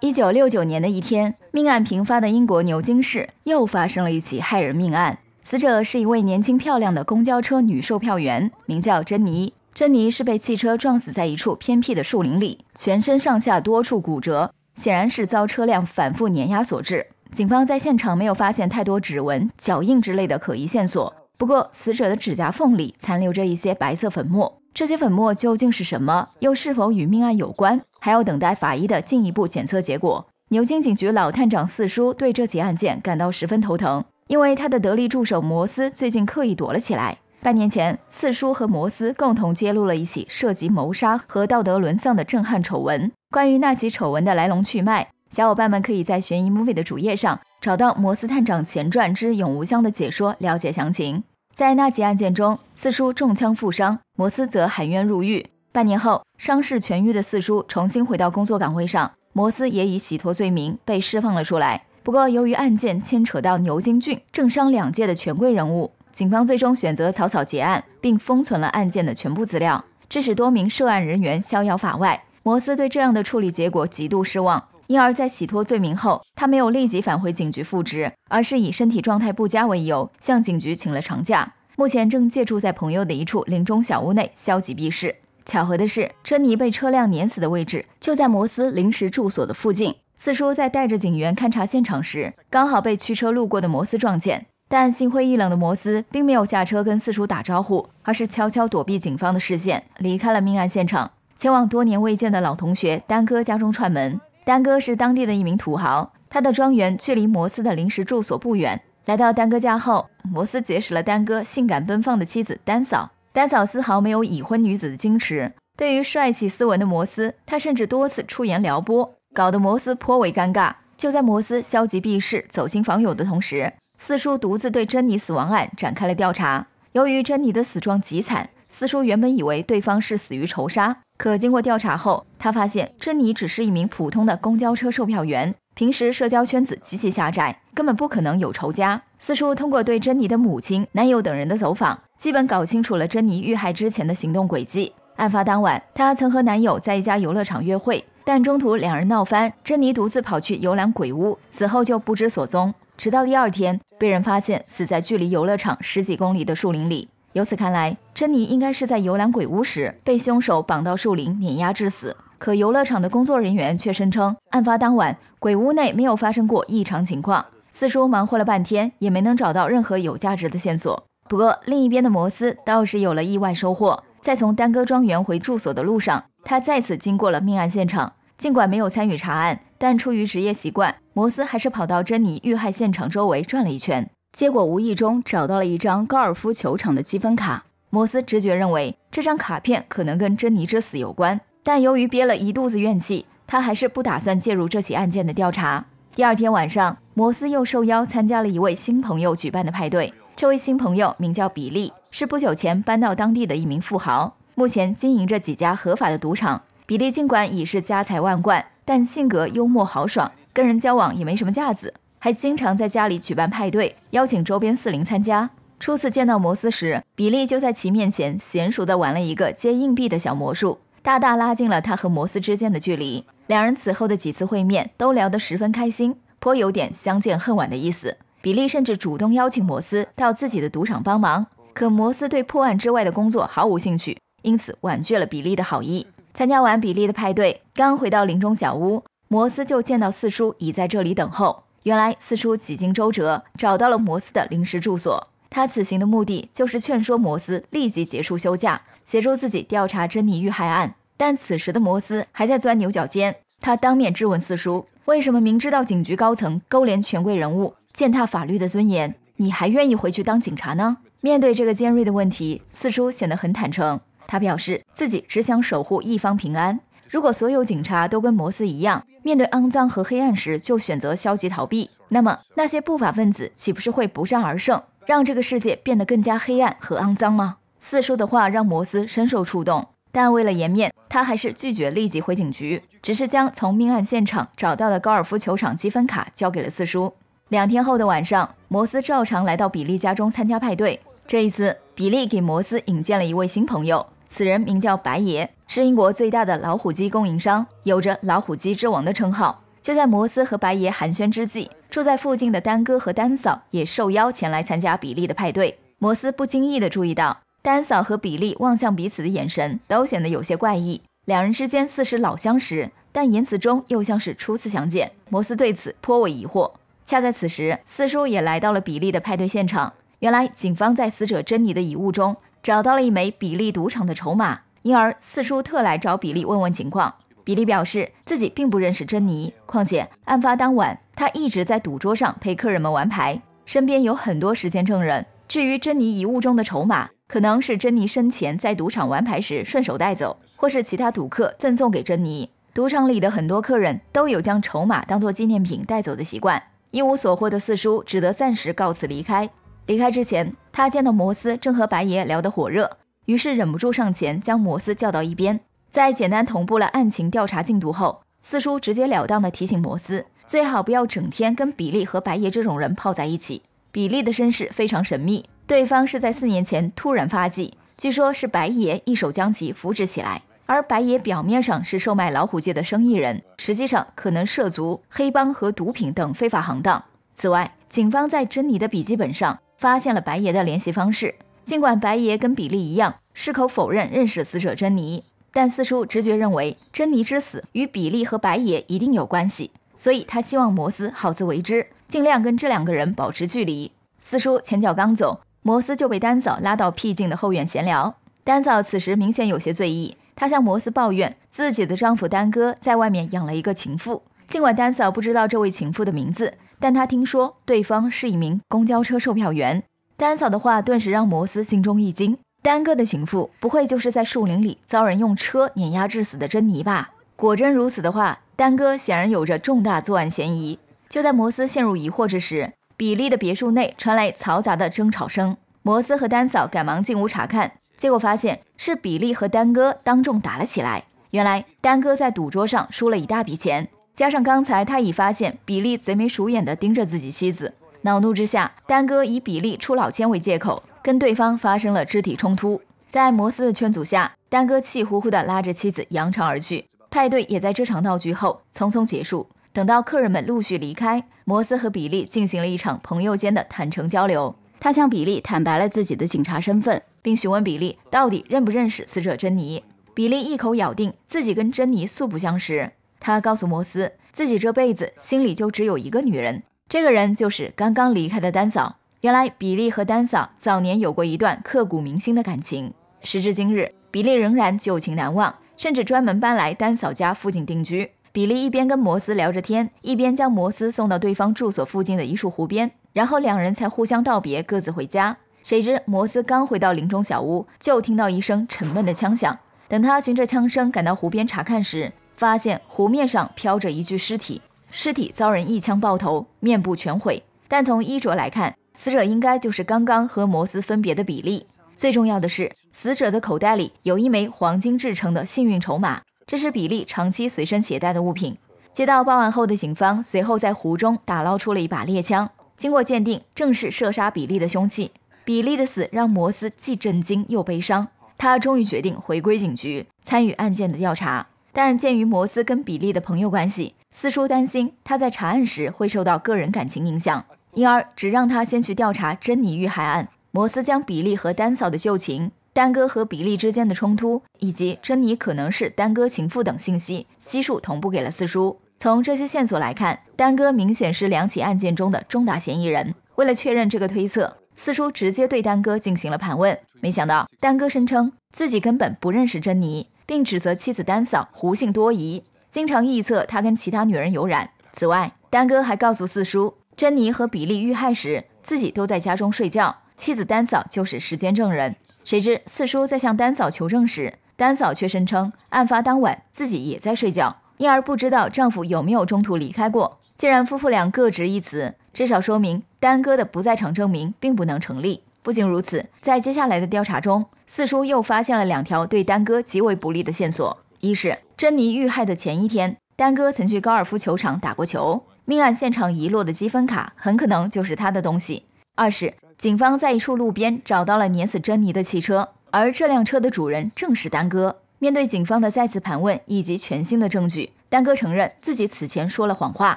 一九六九年的一天，命案频发的英国牛津市又发生了一起骇人命案。死者是一位年轻漂亮的公交车女售票员，名叫珍妮。珍妮是被汽车撞死在一处偏僻的树林里，全身上下多处骨折，显然是遭车辆反复碾压所致。警方在现场没有发现太多指纹、脚印之类的可疑线索，不过死者的指甲缝里残留着一些白色粉末。这些粉末究竟是什么？又是否与命案有关？还要等待法医的进一步检测结果。牛津警局老探长四叔对这起案件感到十分头疼，因为他的得力助手摩斯最近刻意躲了起来。半年前，四叔和摩斯共同揭露了一起涉及谋杀和道德沦丧的震撼丑闻。关于那起丑闻的来龙去脉，小伙伴们可以在悬疑 movie 的主页上找到《摩斯探长前传之永无乡》的解说，了解详情。在那起案件中，四叔中枪负伤，摩斯则含冤入狱。半年后，伤势痊愈的四叔重新回到工作岗位上，摩斯也以洗脱罪名，被释放了出来。不过，由于案件牵扯到牛津郡政商两界的权贵人物，警方最终选择草草结案，并封存了案件的全部资料，致使多名涉案人员逍遥法外。摩斯对这样的处理结果极度失望。因而，在洗脱罪名后，他没有立即返回警局复职，而是以身体状态不佳为由，向警局请了长假。目前正借住在朋友的一处林中小屋内，消极避世。巧合的是，珍妮被车辆碾死的位置就在摩斯临时住所的附近。四叔在带着警员勘察现场时，刚好被驱车路过的摩斯撞见，但心灰意冷的摩斯并没有下车跟四叔打招呼，而是悄悄躲避警方的视线，离开了命案现场，前往多年未见的老同学丹哥家中串门。丹哥是当地的一名土豪，他的庄园距离摩斯的临时住所不远。来到丹哥家后，摩斯结识了丹哥性感奔放的妻子丹嫂。丹嫂丝毫没有已婚女子的矜持，对于帅气斯文的摩斯，她甚至多次出言撩拨，搞得摩斯颇为尴尬。就在摩斯消极避世、走亲访友的同时，四叔独自对珍妮死亡案展开了调查。由于珍妮的死状极惨，四叔原本以为对方是死于仇杀。可经过调查后，他发现珍妮只是一名普通的公交车售票员，平时社交圈子极其狭窄，根本不可能有仇家。四叔通过对珍妮的母亲、男友等人的走访，基本搞清楚了珍妮遇害之前的行动轨迹。案发当晚，她曾和男友在一家游乐场约会，但中途两人闹翻，珍妮独自跑去游览鬼屋，此后就不知所踪，直到第二天被人发现死在距离游乐场十几公里的树林里。由此看来，珍妮应该是在游览鬼屋时被凶手绑到树林碾压致死。可游乐场的工作人员却声称，案发当晚鬼屋内没有发生过异常情况。四叔忙活了半天，也没能找到任何有价值的线索。不过另一边的摩斯倒是有了意外收获。在从丹哥庄园回住所的路上，他再次经过了命案现场。尽管没有参与查案，但出于职业习惯，摩斯还是跑到珍妮遇害现场周围转了一圈。结果无意中找到了一张高尔夫球场的积分卡，摩斯直觉认为这张卡片可能跟珍妮之死有关，但由于憋了一肚子怨气，他还是不打算介入这起案件的调查。第二天晚上，摩斯又受邀参加了一位新朋友举办的派对，这位新朋友名叫比利，是不久前搬到当地的一名富豪，目前经营着几家合法的赌场。比利尽管已是家财万贯，但性格幽默豪爽，跟人交往也没什么架子。还经常在家里举办派对，邀请周边四邻参加。初次见到摩斯时，比利就在其面前娴熟的玩了一个接硬币的小魔术，大大拉近了他和摩斯之间的距离。两人此后的几次会面都聊得十分开心，颇有点相见恨晚的意思。比利甚至主动邀请摩斯到自己的赌场帮忙，可摩斯对破案之外的工作毫无兴趣，因此婉拒了比利的好意。参加完比利的派对，刚回到林中小屋，摩斯就见到四叔已在这里等候。原来四叔几经周折找到了摩斯的临时住所，他此行的目的就是劝说摩斯立即结束休假，协助自己调查珍妮遇害案。但此时的摩斯还在钻牛角尖，他当面质问四叔：“为什么明知道警局高层勾连权贵人物，践踏法律的尊严，你还愿意回去当警察呢？”面对这个尖锐的问题，四叔显得很坦诚，他表示自己只想守护一方平安。如果所有警察都跟摩斯一样，面对肮脏和黑暗时，就选择消极逃避，那么那些不法分子岂不是会不战而胜，让这个世界变得更加黑暗和肮脏吗？四叔的话让摩斯深受触动，但为了颜面，他还是拒绝立即回警局，只是将从命案现场找到的高尔夫球场积分卡交给了四叔。两天后的晚上，摩斯照常来到比利家中参加派对。这一次，比利给摩斯引荐了一位新朋友。此人名叫白爷，是英国最大的老虎机供应商，有着“老虎机之王”的称号。就在摩斯和白爷寒暄之际，住在附近的丹哥和丹嫂也受邀前来参加比利的派对。摩斯不经意地注意到，丹嫂和比利望向彼此的眼神都显得有些怪异，两人之间似是老相识，但言辞中又像是初次相见。摩斯对此颇为疑惑。恰在此时，四叔也来到了比利的派对现场。原来，警方在死者珍妮的遗物中。找到了一枚比利赌场的筹码，因而四叔特来找比利问问情况。比利表示自己并不认识珍妮，况且案发当晚他一直在赌桌上陪客人们玩牌，身边有很多时间证人。至于珍妮遗物中的筹码，可能是珍妮生前在赌场玩牌时顺手带走，或是其他赌客赠送给珍妮。赌场里的很多客人都有将筹码当做纪念品带走的习惯。一无所获的四叔只得暂时告辞离开。离开之前，他见到摩斯正和白爷聊得火热，于是忍不住上前将摩斯叫到一边。在简单同步了案情调查进度后，四叔直截了当的提醒摩斯，最好不要整天跟比利和白爷这种人泡在一起。比利的身世非常神秘，对方是在四年前突然发迹，据说是白爷一手将其扶植起来。而白爷表面上是售卖老虎戒的生意人，实际上可能涉足黑帮和毒品等非法行当。此外，警方在珍妮的笔记本上发现了白爷的联系方式。尽管白爷跟比利一样矢口否认认识死者珍妮，但四叔直觉认为珍妮之死与比利和白爷一定有关系，所以他希望摩斯好自为之，尽量跟这两个人保持距离。四叔前脚刚走，摩斯就被丹嫂拉到僻静的后院闲聊。丹嫂此时明显有些醉意，她向摩斯抱怨自己的丈夫丹哥在外面养了一个情妇。尽管丹嫂不知道这位情妇的名字。但他听说对方是一名公交车售票员，丹嫂的话顿时让摩斯心中一惊。丹哥的情妇不会就是在树林里遭人用车碾压致死的珍妮吧？果真如此的话，丹哥显然有着重大作案嫌疑。就在摩斯陷入疑惑之时，比利的别墅内传来嘈杂的争吵声。摩斯和丹嫂赶忙进屋查看，结果发现是比利和丹哥当众打了起来。原来丹哥在赌桌上输了一大笔钱。加上刚才他已发现比利贼眉鼠眼的盯着自己妻子，恼怒之下，丹哥以比利出老千为借口，跟对方发生了肢体冲突。在摩斯的劝阻下，丹哥气呼呼的拉着妻子扬长而去。派对也在这场闹剧后匆匆结束。等到客人们陆续离开，摩斯和比利进行了一场朋友间的坦诚交流。他向比利坦白了自己的警察身份，并询问比利到底认不认识死者珍妮。比利一口咬定自己跟珍妮素不相识。他告诉摩斯，自己这辈子心里就只有一个女人，这个人就是刚刚离开的丹嫂。原来，比利和丹嫂早年有过一段刻骨铭心的感情，时至今日，比利仍然旧情难忘，甚至专门搬来丹嫂家附近定居。比利一边跟摩斯聊着天，一边将摩斯送到对方住所附近的一处湖边，然后两人才互相道别，各自回家。谁知摩斯刚回到林中小屋，就听到一声沉闷的枪响。等他循着枪声赶到湖边查看时，发现湖面上漂着一具尸体，尸体遭人一枪爆头，面部全毁。但从衣着来看，死者应该就是刚刚和摩斯分别的比利。最重要的是，死者的口袋里有一枚黄金制成的幸运筹码，这是比利长期随身携带的物品。接到报案后的警方，随后在湖中打捞出了一把猎枪，经过鉴定，正是射杀比利的凶器。比利的死让摩斯既震惊又悲伤，他终于决定回归警局，参与案件的调查。但鉴于摩斯跟比利的朋友关系，四叔担心他在查案时会受到个人感情影响，因而只让他先去调查珍妮遇害案。摩斯将比利和丹嫂的旧情、丹哥和比利之间的冲突，以及珍妮可能是丹哥情妇等信息，悉数同步给了四叔。从这些线索来看，丹哥明显是两起案件中的重大嫌疑人。为了确认这个推测，四叔直接对丹哥进行了盘问。没想到，丹哥声称自己根本不认识珍妮。并指责妻子丹嫂狐性多疑，经常臆测他跟其他女人有染。此外，丹哥还告诉四叔，珍妮和比利遇害时，自己都在家中睡觉，妻子丹嫂就是时间证人。谁知四叔在向丹嫂求证时，丹嫂却声称案发当晚自己也在睡觉，因而不知道丈夫有没有中途离开过。既然夫妇俩各执一词，至少说明丹哥的不在场证明并不能成立。不仅如此，在接下来的调查中，四叔又发现了两条对丹哥极为不利的线索：一是珍妮遇害的前一天，丹哥曾去高尔夫球场打过球，命案现场遗落的积分卡很可能就是他的东西；二是警方在一处路边找到了碾死珍妮的汽车，而这辆车的主人正是丹哥。面对警方的再次盘问以及全新的证据，丹哥承认自己此前说了谎话，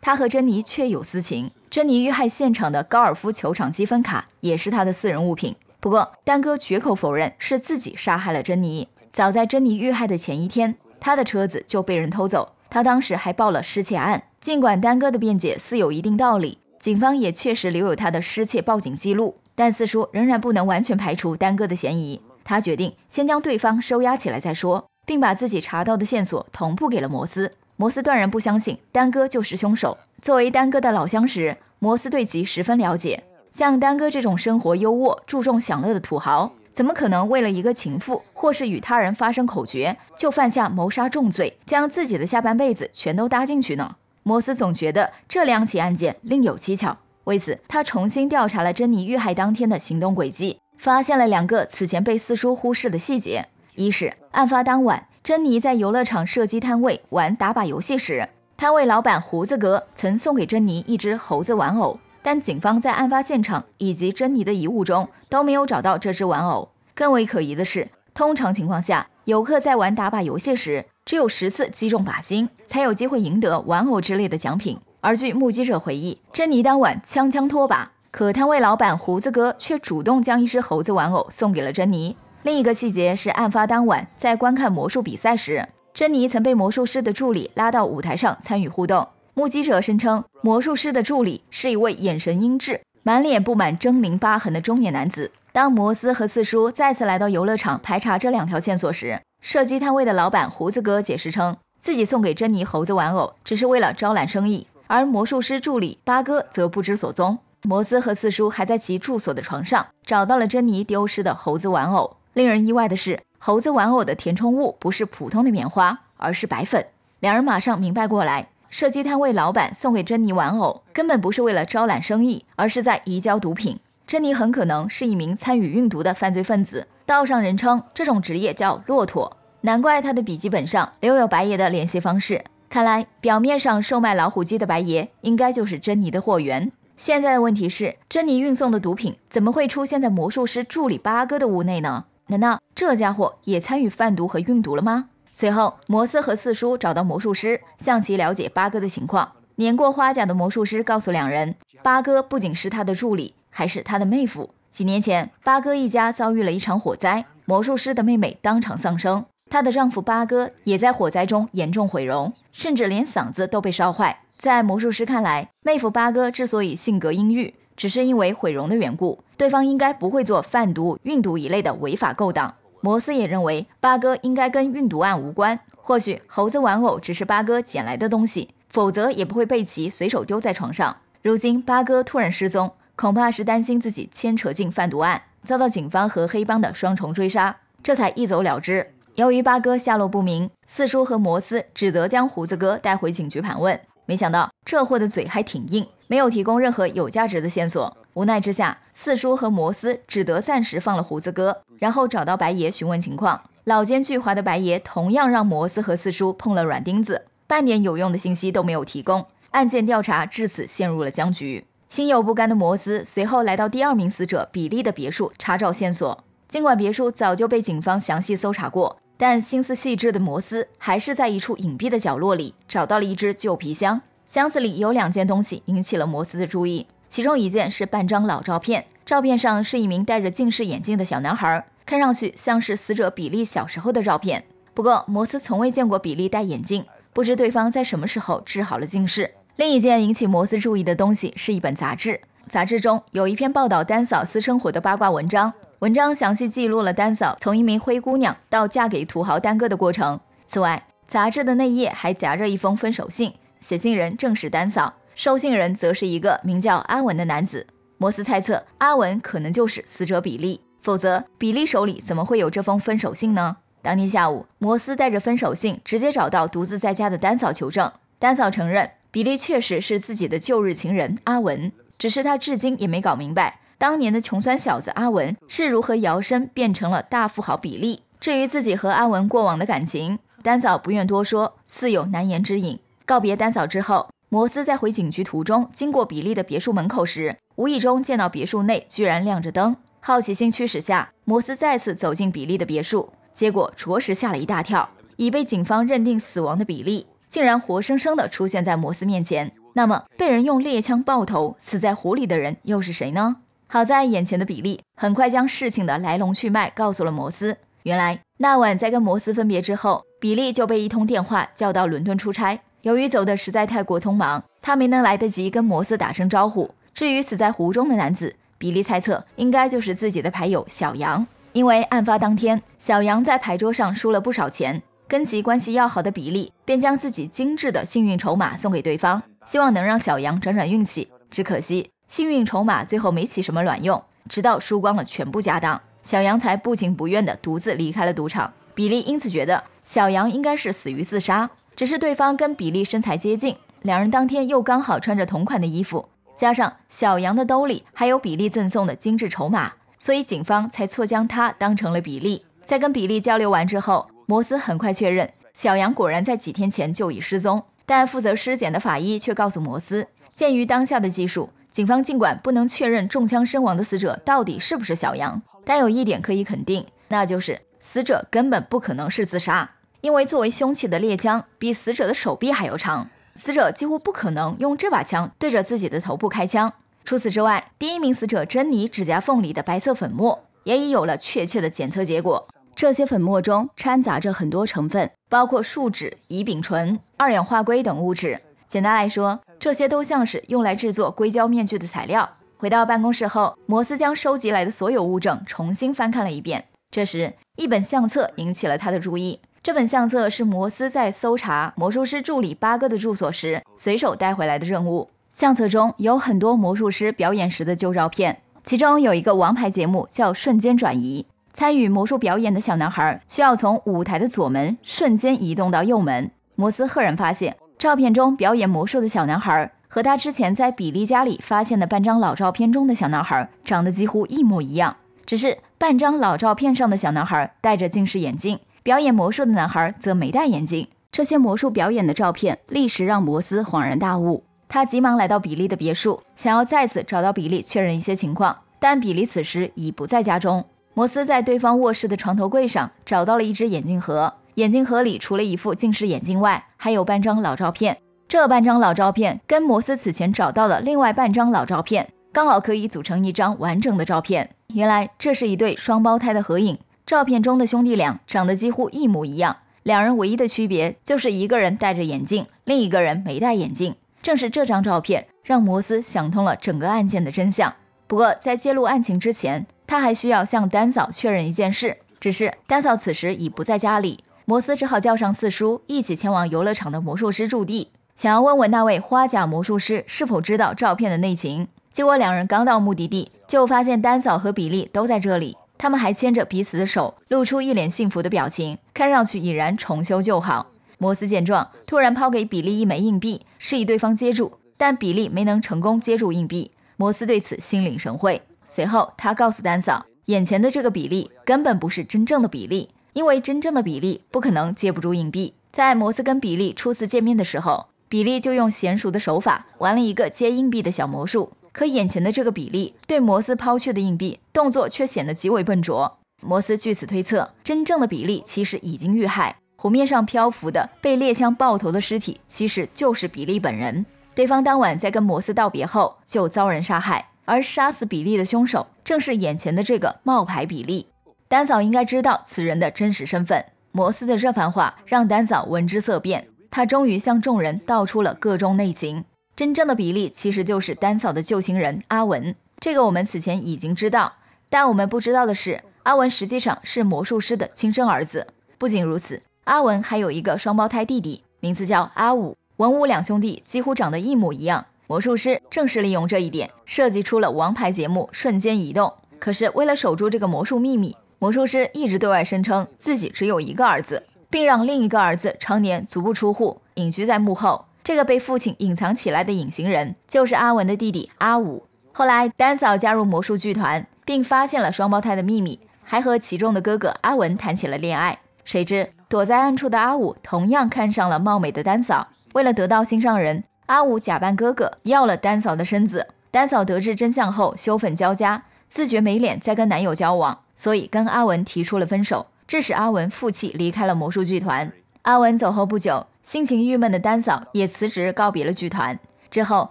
他和珍妮确有私情。珍妮遇害现场的高尔夫球场积分卡也是他的私人物品。不过，丹哥绝口否认是自己杀害了珍妮。早在珍妮遇害的前一天，他的车子就被人偷走，他当时还报了失窃案。尽管丹哥的辩解似有一定道理，警方也确实留有他的失窃报警记录，但四叔仍然不能完全排除丹哥的嫌疑。他决定先将对方收押起来再说，并把自己查到的线索同步给了摩斯。摩斯断然不相信丹哥就是凶手。作为丹哥的老相识，摩斯对其十分了解。像丹哥这种生活优渥、注重享乐的土豪，怎么可能为了一个情妇或是与他人发生口角就犯下谋杀重罪，将自己的下半辈子全都搭进去呢？摩斯总觉得这两起案件另有蹊跷，为此他重新调查了珍妮遇害当天的行动轨迹，发现了两个此前被四叔忽视的细节：一是案发当晚，珍妮在游乐场射击摊位玩打靶游戏时。摊位老板胡子哥曾送给珍妮一只猴子玩偶，但警方在案发现场以及珍妮的遗物中都没有找到这只玩偶。更为可疑的是，通常情况下，游客在玩打靶游戏时，只有十次击中靶心才有机会赢得玩偶之类的奖品。而据目击者回忆，珍妮当晚枪枪脱靶，可摊位老板胡子哥却主动将一只猴子玩偶送给了珍妮。另一个细节是，案发当晚在观看魔术比赛时。珍妮曾被魔术师的助理拉到舞台上参与互动。目击者声称，魔术师的助理是一位眼神阴鸷、满脸布满狰狞疤痕的中年男子。当摩斯和四叔再次来到游乐场排查这两条线索时，射击摊位的老板胡子哥解释称，自己送给珍妮猴子玩偶只是为了招揽生意，而魔术师助理八哥则不知所踪。摩斯和四叔还在其住所的床上找到了珍妮丢失的猴子玩偶。令人意外的是。猴子玩偶的填充物不是普通的棉花，而是白粉。两人马上明白过来，射击摊位老板送给珍妮玩偶，根本不是为了招揽生意，而是在移交毒品。珍妮很可能是一名参与运毒的犯罪分子，道上人称这种职业叫“骆驼”。难怪他的笔记本上留有白爷的联系方式。看来，表面上售卖老虎机的白爷，应该就是珍妮的货源。现在的问题是，珍妮运送的毒品怎么会出现在魔术师助理八哥的屋内呢？难道这家伙也参与贩毒和运毒了吗？随后，摩斯和四叔找到魔术师，向其了解八哥的情况。年过花甲的魔术师告诉两人，八哥不仅是他的助理，还是他的妹夫。几年前，八哥一家遭遇了一场火灾，魔术师的妹妹当场丧生，她的丈夫八哥也在火灾中严重毁容，甚至连嗓子都被烧坏。在魔术师看来，妹夫八哥之所以性格阴郁，只是因为毁容的缘故。对方应该不会做贩毒、运毒一类的违法勾当。摩斯也认为，八哥应该跟运毒案无关。或许猴子玩偶只是八哥捡来的东西，否则也不会被其随手丢在床上。如今八哥突然失踪，恐怕是担心自己牵扯进贩毒案，遭到警方和黑帮的双重追杀，这才一走了之。由于八哥下落不明，四叔和摩斯只得将胡子哥带回警局盘问。没想到这货的嘴还挺硬，没有提供任何有价值的线索。无奈之下，四叔和摩斯只得暂时放了胡子哥，然后找到白爷询问情况。老奸巨猾的白爷同样让摩斯和四叔碰了软钉子，半点有用的信息都没有提供。案件调查至此陷入了僵局。心有不甘的摩斯随后来到第二名死者比利的别墅查找线索。尽管别墅早就被警方详细搜查过，但心思细致的摩斯还是在一处隐蔽的角落里找到了一只旧皮箱。箱子里有两件东西引起了摩斯的注意。其中一件是半张老照片，照片上是一名戴着近视眼镜的小男孩，看上去像是死者比利小时候的照片。不过摩斯从未见过比利戴眼镜，不知对方在什么时候治好了近视。另一件引起摩斯注意的东西是一本杂志，杂志中有一篇报道丹嫂私生活的八卦文章，文章详细记录了丹嫂从一名灰姑娘到嫁给土豪丹哥的过程。此外，杂志的内页还夹着一封分手信，写信人正是丹嫂。收信人则是一个名叫阿文的男子。摩斯猜测，阿文可能就是死者比利，否则比利手里怎么会有这封分手信呢？当天下午，摩斯带着分手信直接找到独自在家的丹嫂求证。丹嫂承认，比利确实是自己的旧日情人阿文，只是他至今也没搞明白，当年的穷酸小子阿文是如何摇身变成了大富豪比利。至于自己和阿文过往的感情，丹嫂不愿多说，似有难言之隐。告别丹嫂之后。摩斯在回警局途中，经过比利的别墅门口时，无意中见到别墅内居然亮着灯。好奇心驱使下，摩斯再次走进比利的别墅，结果着实吓了一大跳。已被警方认定死亡的比利，竟然活生生的出现在摩斯面前。那么，被人用猎枪爆头死在湖里的人又是谁呢？好在眼前的比利很快将事情的来龙去脉告诉了摩斯。原来，那晚在跟摩斯分别之后，比利就被一通电话叫到伦敦出差。由于走的实在太过匆忙，他没能来得及跟摩斯打声招呼。至于死在湖中的男子，比利猜测应该就是自己的牌友小杨，因为案发当天小杨在牌桌上输了不少钱，跟其关系要好的比利便将自己精致的幸运筹码送给对方，希望能让小杨转转运气。只可惜幸运筹码最后没起什么卵用，直到输光了全部家当，小杨才不情不愿的独自离开了赌场。比利因此觉得小杨应该是死于自杀。只是对方跟比利身材接近，两人当天又刚好穿着同款的衣服，加上小杨的兜里还有比利赠送的精致筹码，所以警方才错将他当成了比利。在跟比利交流完之后，摩斯很快确认小杨果然在几天前就已失踪。但负责尸检的法医却告诉摩斯，鉴于当下的技术，警方尽管不能确认中枪身亡的死者到底是不是小杨，但有一点可以肯定，那就是死者根本不可能是自杀。因为作为凶器的猎枪比死者的手臂还要长，死者几乎不可能用这把枪对着自己的头部开枪。除此之外，第一名死者珍妮指甲缝里的白色粉末也已有了确切的检测结果。这些粉末中掺杂着很多成分，包括树脂、乙丙醇、二氧化硅等物质。简单来说，这些都像是用来制作硅胶面具的材料。回到办公室后，摩斯将收集来的所有物证重新翻看了一遍。这时，一本相册引起了他的注意。这本相册是摩斯在搜查魔术师助理八哥的住所时随手带回来的任务。相册中有很多魔术师表演时的旧照片，其中有一个王牌节目叫“瞬间转移”。参与魔术表演的小男孩需要从舞台的左门瞬间移动到右门。摩斯赫然发现，照片中表演魔术的小男孩和他之前在比利家里发现的半张老照片中的小男孩长得几乎一模一样，只是半张老照片上的小男孩戴着近视眼镜。表演魔术的男孩则没戴眼镜。这些魔术表演的照片立时让摩斯恍然大悟，他急忙来到比利的别墅，想要再次找到比利确认一些情况，但比利此时已不在家中。摩斯在对方卧室的床头柜上找到了一只眼镜盒，眼镜盒里除了一副近视眼镜外，还有半张老照片。这半张老照片跟摩斯此前找到的另外半张老照片刚好可以组成一张完整的照片。原来这是一对双胞胎的合影。照片中的兄弟俩长得几乎一模一样，两人唯一的区别就是一个人戴着眼镜，另一个人没戴眼镜。正是这张照片让摩斯想通了整个案件的真相。不过，在揭露案情之前，他还需要向丹嫂确认一件事。只是丹嫂此时已不在家里，摩斯只好叫上四叔一起前往游乐场的魔术师驻地，想要问问那位花甲魔术师是否知道照片的内情。结果，两人刚到目的地，就发现丹嫂和比利都在这里。他们还牵着彼此的手，露出一脸幸福的表情，看上去已然重修旧好。摩斯见状，突然抛给比利一枚硬币，示意对方接住，但比利没能成功接住硬币。摩斯对此心领神会，随后他告诉丹嫂，眼前的这个比利根本不是真正的比利，因为真正的比利不可能接不住硬币。在摩斯跟比利初次见面的时候，比利就用娴熟的手法玩了一个接硬币的小魔术。可眼前的这个比利对摩斯抛去的硬币动作却显得极为笨拙。摩斯据此推测，真正的比利其实已经遇害，湖面上漂浮的被猎枪爆头的尸体其实就是比利本人。对方当晚在跟摩斯道别后就遭人杀害，而杀死比利的凶手正是眼前的这个冒牌比利。丹嫂应该知道此人的真实身份。摩斯的这番话让丹嫂闻之色变，她终于向众人道出了个中内情。真正的比例其实就是丹嫂的旧情人阿文，这个我们此前已经知道。但我们不知道的是，阿文实际上是魔术师的亲生儿子。不仅如此，阿文还有一个双胞胎弟弟，名字叫阿武。文武两兄弟几乎长得一模一样。魔术师正是利用这一点设计出了王牌节目《瞬间移动》。可是为了守住这个魔术秘密，魔术师一直对外声称自己只有一个儿子，并让另一个儿子常年足不出户，隐居在幕后。这个被父亲隐藏起来的隐形人，就是阿文的弟弟阿武。后来，丹嫂加入魔术剧团，并发现了双胞胎的秘密，还和其中的哥哥阿文谈起了恋爱。谁知，躲在暗处的阿武同样看上了貌美的丹嫂。为了得到心上人，阿武假扮哥哥要了丹嫂的身子。丹嫂得知真相后，羞愤交加，自觉没脸再跟男友交往，所以跟阿文提出了分手，致使阿文负气离开了魔术剧团。阿文走后不久。心情郁闷的丹嫂也辞职告别了剧团，之后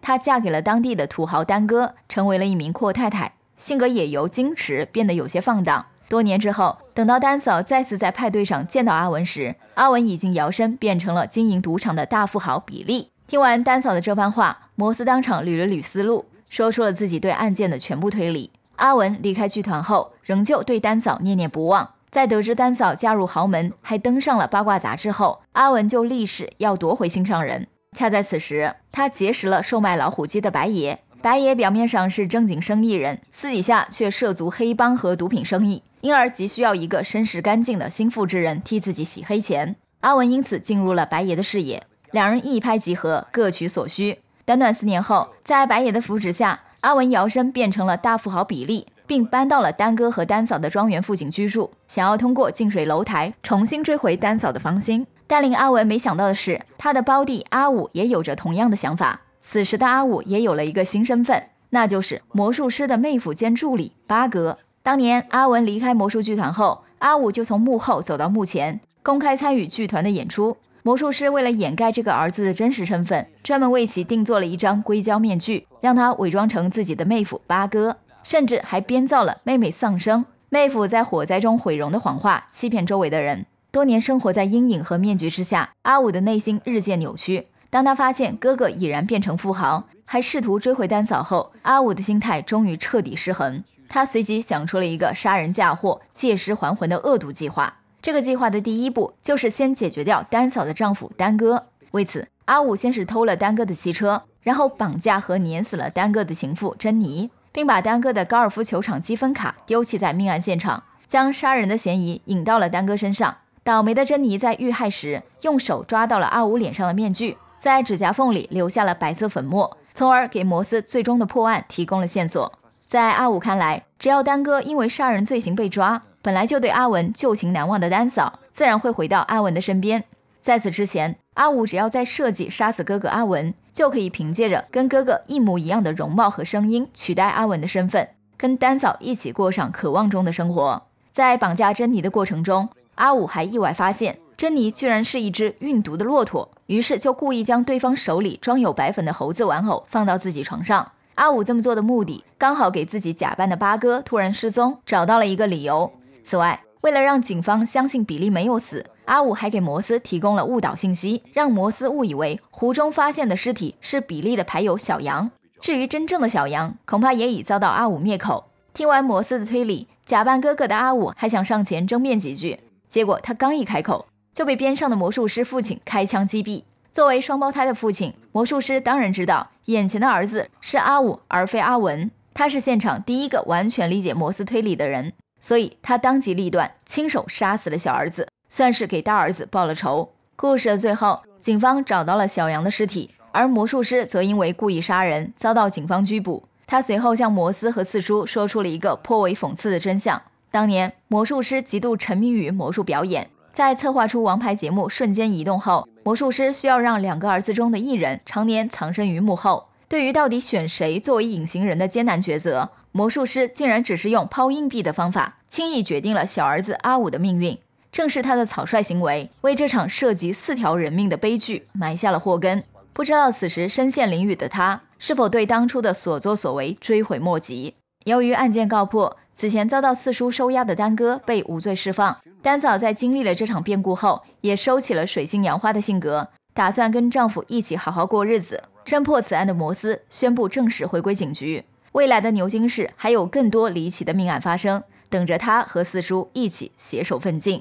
她嫁给了当地的土豪丹哥，成为了一名阔太太，性格也由矜持变得有些放荡。多年之后，等到丹嫂再次在派对上见到阿文时，阿文已经摇身变成了经营赌场的大富豪比利。听完丹嫂的这番话，摩斯当场捋了捋思路，说出了自己对案件的全部推理。阿文离开剧团后，仍旧对丹嫂念念不忘。在得知丹嫂嫁入豪门，还登上了八卦杂志后，阿文就立誓要夺回心上人。恰在此时，他结识了售卖老虎机的白爷。白爷表面上是正经生意人，私底下却涉足黑帮和毒品生意，因而急需要一个身世干净的心腹之人替自己洗黑钱。阿文因此进入了白爷的视野，两人一拍即合，各取所需。短短四年后，在白爷的扶持下，阿文摇身变成了大富豪比利。并搬到了丹哥和丹嫂的庄园附近居住，想要通过近水楼台重新追回丹嫂的芳心。但令阿文没想到的是，他的胞弟阿武也有着同样的想法。此时的阿武也有了一个新身份，那就是魔术师的妹夫兼助理八哥。当年阿文离开魔术剧团后，阿武就从幕后走到幕前，公开参与剧团的演出。魔术师为了掩盖这个儿子的真实身份，专门为其定做了一张硅胶面具，让他伪装成自己的妹夫八哥。甚至还编造了妹妹丧生、妹夫在火灾中毁容的谎话，欺骗周围的人。多年生活在阴影和面具之下，阿武的内心日渐扭曲。当他发现哥哥已然变成富豪，还试图追回丹嫂后，阿武的心态终于彻底失衡。他随即想出了一个杀人嫁祸、借尸还魂的恶毒计划。这个计划的第一步就是先解决掉丹嫂的丈夫丹哥。为此，阿武先是偷了丹哥的汽车，然后绑架和碾死了丹哥的情妇珍妮。并把丹哥的高尔夫球场积分卡丢弃在命案现场，将杀人的嫌疑引到了丹哥身上。倒霉的珍妮在遇害时用手抓到了阿五脸上的面具，在指甲缝里留下了白色粉末，从而给摩斯最终的破案提供了线索。在阿五看来，只要丹哥因为杀人罪行被抓，本来就对阿文旧情难忘的丹嫂自然会回到阿文的身边。在此之前，阿五只要再设计杀死哥哥阿文。就可以凭借着跟哥哥一模一样的容貌和声音取代阿文的身份，跟丹嫂一起过上渴望中的生活。在绑架珍妮的过程中，阿武还意外发现珍妮居然是一只运毒的骆驼，于是就故意将对方手里装有白粉的猴子玩偶放到自己床上。阿武这么做的目的，刚好给自己假扮的八哥突然失踪找到了一个理由。此外，为了让警方相信比利没有死。阿武还给摩斯提供了误导信息，让摩斯误以为湖中发现的尸体是比利的牌友小杨。至于真正的小杨，恐怕也已遭到阿武灭口。听完摩斯的推理，假扮哥哥的阿武还想上前争辩几句，结果他刚一开口，就被边上的魔术师父亲开枪击毙。作为双胞胎的父亲，魔术师当然知道眼前的儿子是阿武而非阿文。他是现场第一个完全理解摩斯推理的人，所以他当机立断，亲手杀死了小儿子。算是给大儿子报了仇。故事的最后，警方找到了小杨的尸体，而魔术师则因为故意杀人遭到警方拘捕。他随后向摩斯和四叔说出了一个颇为讽刺的真相：当年魔术师极度沉迷于魔术表演，在策划出王牌节目瞬间移动后，魔术师需要让两个儿子中的一人常年藏身于幕后。对于到底选谁作为隐形人的艰难抉择，魔术师竟然只是用抛硬币的方法，轻易决定了小儿子阿武的命运。正是他的草率行为，为这场涉及四条人命的悲剧埋下了祸根。不知道此时身陷囹圄的他，是否对当初的所作所为追悔莫及？由于案件告破，此前遭到四叔收押的丹哥被无罪释放。丹嫂在经历了这场变故后，也收起了水性杨花的性格，打算跟丈夫一起好好过日子。侦破此案的摩斯宣布正式回归警局。未来的牛津市还有更多离奇的命案发生，等着他和四叔一起携手奋进。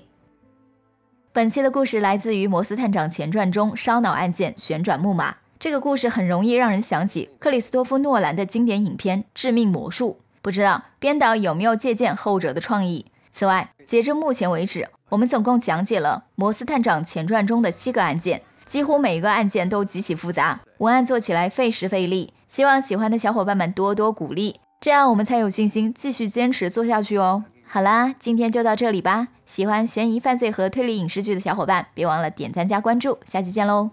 本期的故事来自于《摩斯探长前传》中烧脑案件“旋转木马”。这个故事很容易让人想起克里斯托夫·诺兰的经典影片《致命魔术》，不知道编导有没有借鉴后者的创意。此外，截至目前为止，我们总共讲解了《摩斯探长前传》中的七个案件，几乎每一个案件都极其复杂，文案做起来费时费力。希望喜欢的小伙伴们多多鼓励，这样我们才有信心继续坚持做下去哦。好啦，今天就到这里吧。喜欢悬疑、犯罪和推理影视剧的小伙伴，别忘了点赞加关注，下期见喽！